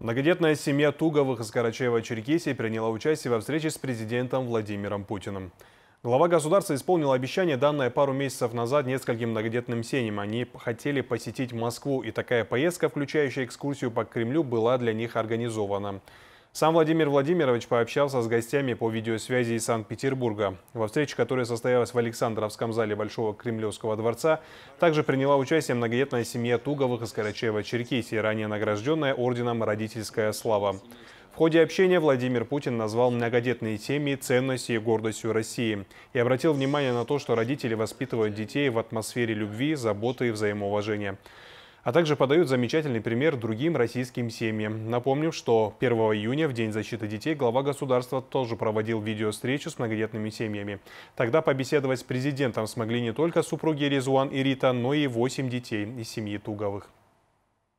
Многодетная семья Туговых из Карачаева-Черкесии приняла участие во встрече с президентом Владимиром Путиным. Глава государства исполнил обещание, данное пару месяцев назад нескольким многодетным семьям. Они хотели посетить Москву, и такая поездка, включающая экскурсию по Кремлю, была для них организована. Сам Владимир Владимирович пообщался с гостями по видеосвязи из Санкт-Петербурга. Во встрече, которая состоялась в Александровском зале Большого Кремлевского дворца, также приняла участие многодетная семья Туговых из Карачаева-Черкесии, ранее награжденная орденом «Родительская слава». В ходе общения Владимир Путин назвал многодетные семьи ценностью и гордостью России и обратил внимание на то, что родители воспитывают детей в атмосфере любви, заботы и взаимоуважения а также подают замечательный пример другим российским семьям. Напомним, что 1 июня, в День защиты детей, глава государства тоже проводил видеостречу с многодетными семьями. Тогда побеседовать с президентом смогли не только супруги Резуан и Рита, но и 8 детей из семьи Туговых.